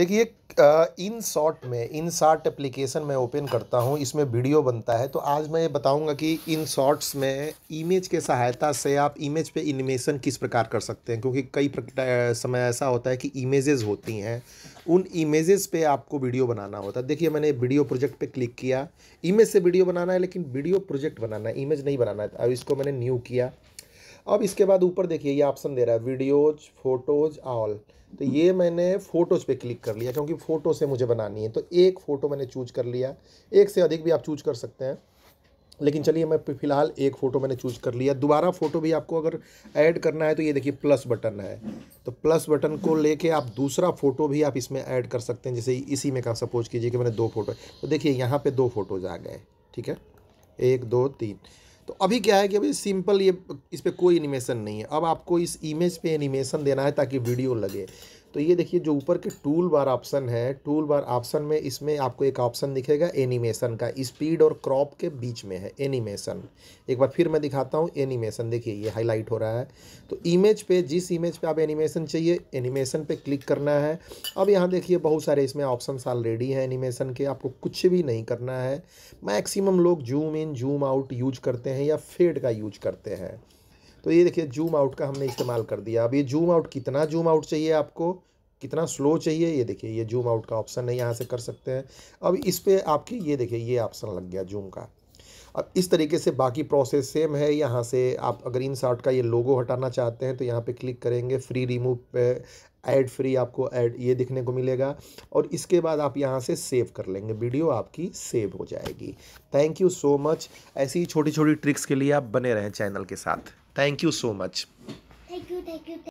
देखिए InShot में InShot application मैं ओपन करता हूँ इसमें वीडियो बनता है तो आज मैं ये बताऊँगा कि इन शॉर्ट्स में इमेज के सहायता से आप इमेज पे एनिमेशन किस प्रकार कर सकते हैं क्योंकि कई समय ऐसा होता है कि इमेजेस होती हैं उन इमेजेस पे आपको वीडियो बनाना होता है देखिए मैंने वीडियो प्रोजेक्ट पर क्लिक किया इमेज से वीडियो बनाना है लेकिन वीडियो प्रोजेक्ट बनाना है इमेज नहीं बनाना है इसको मैंने न्यू किया अब इसके बाद ऊपर देखिए ये ऑप्शन दे रहा है वीडियोज फोटोज ऑल तो ये मैंने फ़ोटोज़ पे क्लिक कर लिया क्योंकि फ़ोटो से मुझे बनानी है तो एक फ़ोटो मैंने चूज कर लिया एक से अधिक भी आप चूज कर सकते हैं लेकिन चलिए मैं फ़िलहाल एक फ़ोटो मैंने चूज कर लिया दोबारा फ़ोटो भी आपको अगर ऐड करना है तो ये देखिए प्लस बटन है तो प्लस बटन को लेके आप दूसरा फ़ोटो भी आप इसमें ऐड कर सकते हैं जैसे इसी में का सपोज कीजिए कि मैंने दो फ़ोटो तो देखिए यहाँ पे दो फ़ोटोज़ आ गए ठीक है एक दो तीन तो अभी क्या है कि अभी सिंपल ये इस पर कोई एनिमेशन नहीं है अब आपको इस इमेज पे एनिमेशन देना है ताकि वीडियो लगे तो ये देखिए जो ऊपर के टूल बार ऑप्शन है टूल बार ऑप्शन में इसमें आपको एक ऑप्शन दिखेगा एनिमेशन का स्पीड और क्रॉप के बीच में है एनिमेशन एक बार फिर मैं दिखाता हूँ एनिमेशन देखिए ये हाईलाइट हो रहा है तो इमेज पे जिस इमेज पे आप एनिमेशन चाहिए एनिमेशन पे क्लिक करना है अब यहाँ देखिए बहुत सारे इसमें ऑप्शन ऑलरेडी हैं एनिमेशन के आपको कुछ भी नहीं करना है मैक्सिमम लोग zoom in zoom out use करते हैं या फेड का यूज करते हैं तो ये देखिए जूम आउट का हमने इस्तेमाल कर दिया अब ये जूम आउट कितना जूम आउट चाहिए आपको कितना स्लो चाहिए ये देखिए ये जूम आउट का ऑप्शन है यहाँ से कर सकते हैं अब इस पर आपके ये देखिए ये ऑप्शन लग गया जूम का अब इस तरीके से बाकी प्रोसेस सेम है यहाँ से आप अगर इन शार्ट का ये लोगो हटाना चाहते हैं तो यहाँ पे क्लिक करेंगे फ्री रिमूव पे ऐड फ्री आपको ऐड ये दिखने को मिलेगा और इसके बाद आप यहाँ से सेव कर लेंगे वीडियो आपकी सेव हो जाएगी थैंक यू सो मच ऐसी छोटी छोटी ट्रिक्स के लिए आप बने रहें चैनल के साथ thank you so much thank you thank you